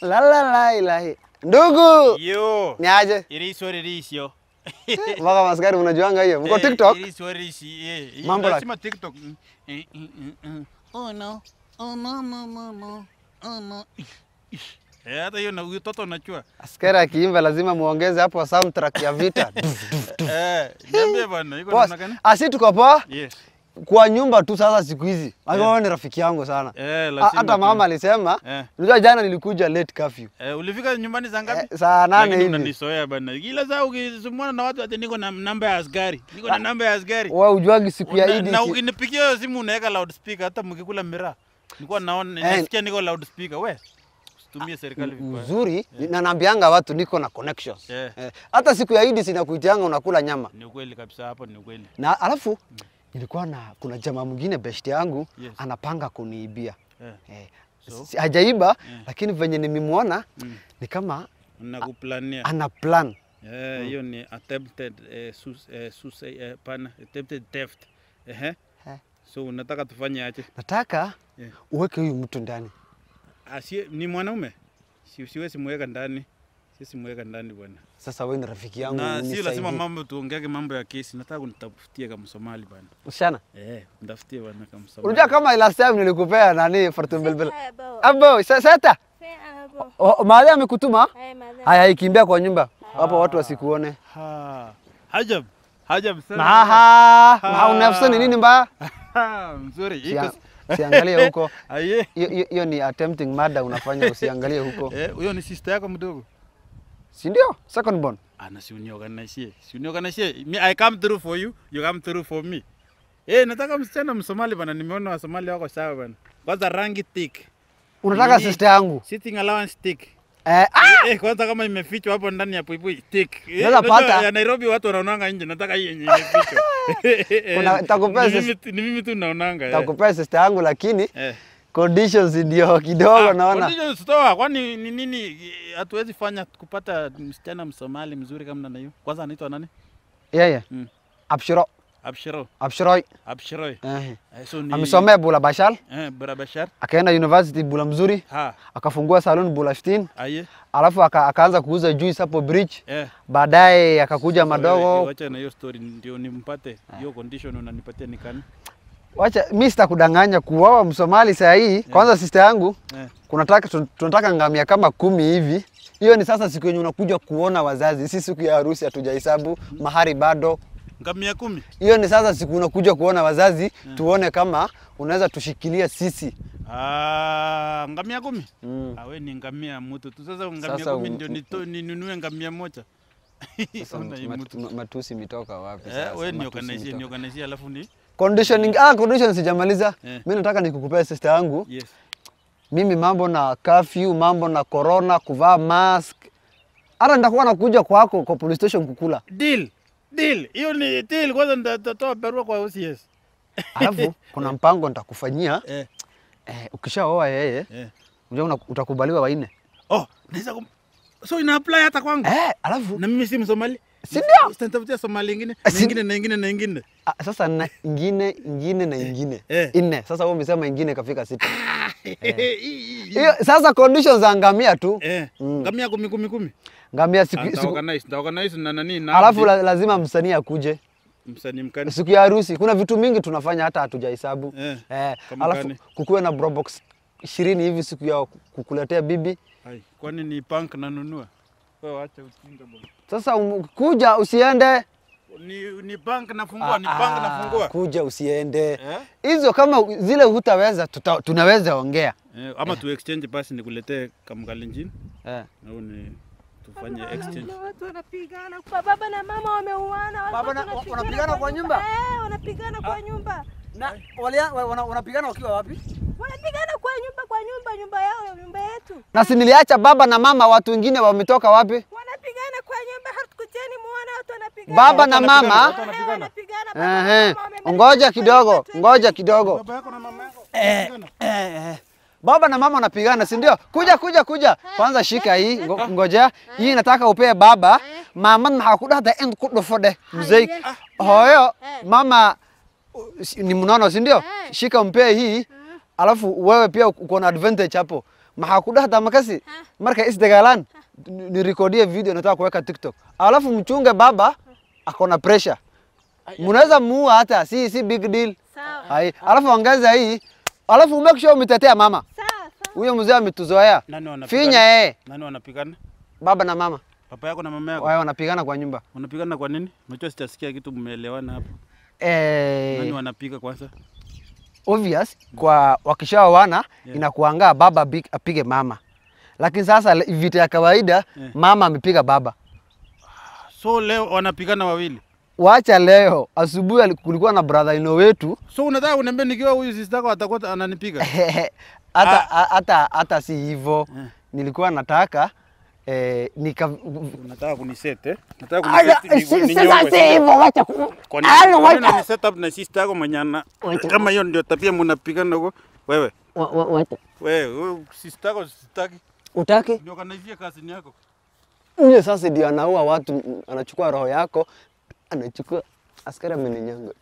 La la la Lalalailahi. Ndugu. Yo. Ni aje? Irisho irisho. Mpaka maskari unajuanga hiyo. Mko eh, TikTok? Irisho irisho. Eh, eh. Mambo la. Sima TikTok. Oh no. Oh no no no no. Oh no. Eh, hata hiyo na toto unachua. Askari akiimba lazima muongeze hapo soundtrack ya vita. Eh, niambie bwana, iko namna gani? Asi ah, tuko poa? Yes kwa nyumba tu sasa siku hizi yeah. ni rafiki yangu sana yeah, hata mama alisema yeah. unajua jana nilikuja late curfew eh, ulifika nyumbani saa ngapi eh, saa nane hivi unanisoea bana kila saa ukisumwana na watu ati niko na namba ya askari niko na ah. namba ya askari wewe ujuagi siku ya Idi na ukinipigia si... simu unaweka loudspeaker hata mkikula miraa nilikuwa naona eh, nasikia niko loudspeaker we tumie ah, serikali vibaya. Mzuri yeah. Nanambianga watu niko na connections. Yeah. Eh, hata siku ya Idi sinakuitianga unakula nyama. Ni ukweli kabisa, hapo ni ukweli. Na alafu mm nilikuwa na kuna jamaa mwingine best yangu yes. anapanga kuniibia yeah. eh, so, hajaiba yeah. lakini venye nimemwona mm. ni kama Nakuplania. ana plan eh, mm. hiyo yeah, mm. ni attempted eh, sus, eh, sus, eh, pana, attempted theft eh, eh. So unataka tufanye aje? Nataka yeah. uweke huyu mtu ndani. asiye ah, ni mwanaume, si, siwezi muweka ndani sisi mweka ndani bwana. Sasa wewe ni rafiki yangu. Na si lazima mambo tuongeage mambo ya kesi. Nataka unitafutie kama Somali bwana. Ushana? Eh, nitafutie bwana kama Somali. Unajua kama last time nilikupea nani Fortune Belbel. Abo, sasa Maadha amekutuma? Haya, ikimbia kwa nyumba. Hapo watu wasikuone. Ha. Hajab. Hajab sana. Ha. Ha, unafsa ni nini mbaya? Mzuri. Siangalie huko. Hiyo ni attempting murder unafanya, usiangalie huko. Eh, huyo ni sister yako mdogo si ndio? Second born. Ana ah, si unionganishe. Si unionganishe. Me I come through for you, you come through for me. Eh, hey, nataka msichana Msomali bana, nimeona Wasomali wako sawa bana. Kwanza rangi thick. Unataka sister yangu. Sitting allowance thick. Eh, ah! Eh, eh, kwanza kama imefichwa hapo ndani ya puipui thick. Eh, Naweza pata. Ya Nairobi watu wanaonanga nje, nataka hii yenye imefichwa. Kuna takupea. Ni mimi tu naonanga. Eh. Takupea sister yangu lakini eh conditions ndio kidogo ah, naona conditions toa, kwani ni nini? Hatuwezi fanya kupata msichana msomali mzuri kama na Kwanza anaitwa nani? Yeye yeah, yeah. mm. Abshiro Abshiro Abshiroi Abshiroi eh. So ni... amesomea Bula Bashar eh, Bula Bashar akaenda university Bula mzuri ha. akafungua salon Bula 15 aye, alafu aka, akaanza kuuza juice hapo bridge eh. Baadaye akakuja madogo. Wacha na hiyo story ndio nimpate hiyo condition unanipatia nikani Wacha mimi sitakudanganya kuoa Msomali saa hii yeah. Kwanza sister yangu yeah. Kunataka tunataka ngamia kama kumi hivi. Hiyo ni sasa siku yenye unakuja kuona wazazi, si siku ya harusi, hatujahesabu mahari bado. Ngamia kumi. Hiyo ni sasa siku unakuja kuona wazazi yeah. Tuone kama unaweza tushikilia sisi. Ah, ngamia kumi? Mm. Awe ah, ni ngamia mtu tu. Sasa ngamia sasa, kumi ndio nito ninunue ngamia moja. Sasa, matusi mitoka wapi eh, sasa? Eh, wewe ni organization, ni organization alafu ni Conditioning, ah, conditioning sijamaliza. Yeah. Mimi nataka nikukupea sister yangu. Yes. Mimi mambo na curfew, mambo na corona, kuvaa mask. Hata nitakuwa nakuja kwako kwa police station kukula. Deal. Deal. Hiyo ni deal. Kwanza nitatoa barua kwa OCS. Alafu kuna mpango nitakufanyia. Eh. Eh, ukishaoa yeye, eh. Unajua utakubaliwa waine. Oh, naweza kum... So ina apply hata kwangu? Eh, alafu na mimi si Msomali. Eh, si ndio? Utanitafutia ingine lingine nyingine na ingine na nyingine. Ah, sasa na nyingine ingine na nyingine eh. eh. Nne. Sasa wewe umesema nyingine kafika sita. Hiyo sasa conditions za ngamia tu. Mm. Ngamia kumi kumi kumi. Ngamia ah, siku siku organize, na nani na. Alafu lazima msanii akuje. Msanii mkani. Siku ya harusi kuna vitu mingi tunafanya hata hatujahesabu. Eh. Alafu kukuwe na brobox 20 hivi siku ya kukuletea bibi. Ai, kwani ni punk nanunua? Wewe acha usikinge bwana. Sasa um, kuja usiende. Ni, ni bank nafungua, ni bank ah, ah, nafungua. Kuja usiende. Eh? Hizo eh? kama zile hutaweza tuta, tunaweza ongea. Eh, ama eh. tu exchange basi nikuletee kamgalinjini. Eh. Na ni tufanye exchange. Watu wanapigana kwa baba na mama wameuana. Baba na wanapigana kwa nyumba? Eh, wanapigana kwa ah. nyumba. Na wale wanapigana wakiwa wapi? Wanapigana yetu. Na si niliacha baba na mama, watu wengine wametoka wapi? Wanapigana kwa nyumba, hatukujeni muona watu wanapigana. Baba na mama ehe, ngoja kidogo, ngoja kidogo. Eh, eh, eh. Baba na mama wanapigana, si ndio? Kuja, kuja, kuja, kwanza shika hii, ngoja hii, nataka upee baba. Mama maxaa ku dhahda in ku dhufo dheh mama ni mnono, si ndio? Shika umpee hii, alafu wewe pia uko na advantage hapo maxaa ku dhahdaa makasi markay isdagaalaan nirikodia video nataka kuweka TikTok, alafu mchunge baba akona na munaweza muua hata, si si big deal. Hai, alafu angaza hii, alafu make sure umtetea mama. Huyo mzee ametuzoea. Finya yeye. Nani wanapigana? Baba na mama. Papa yako na mama yako? Wao wanapigana kwa nyumba. Wanapigana kwa nini? Mnacho sitasikia kitu, mmeelewana hapo? Eh. Nani wanapiga kwanza? obvious kwa wakishawa wana yeah. inakuanga baba apige mama, lakini sasa vita ya kawaida yeah. mama amepiga baba. So leo wanapigana wawili Wacha leo asubuhi kulikuwa na brother ino wetu. So unataka uniambie nikiwa huyu sister yako atakuwa ananipiga? hata ah. hata hata si hivyo. Yeah. Nilikuwa nataka Eh, nika... Unataka kuniset yako manyana. Kama hiyo ndio tabia mnapigana huko wewe. Utaki? Ndio sasa ndio anaua watu, anachukua roho yako, anachukua askari ameninyanga.